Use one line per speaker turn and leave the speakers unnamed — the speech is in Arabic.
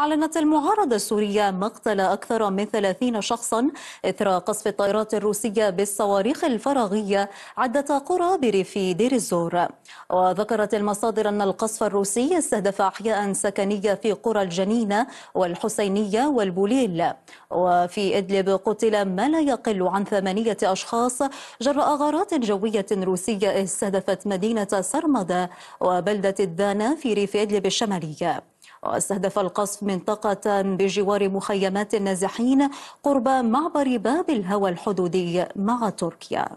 أعلنت المعارضة السورية مقتل أكثر من 30 شخصا إثر قصف الطائرات الروسية بالصواريخ الفراغية عدة قرى بريف دير الزور وذكرت المصادر أن القصف الروسي استهدف أحياء سكنية في قرى الجنينة والحسينية والبوليل وفي إدلب قتل ما لا يقل عن ثمانية أشخاص جراء غارات جوية روسية استهدفت مدينة سرمدة وبلدة الدانة في ريف إدلب الشمالية واستهدف القصف منطقة بجوار مخيمات النازحين قرب معبر باب الهوى الحدودي مع تركيا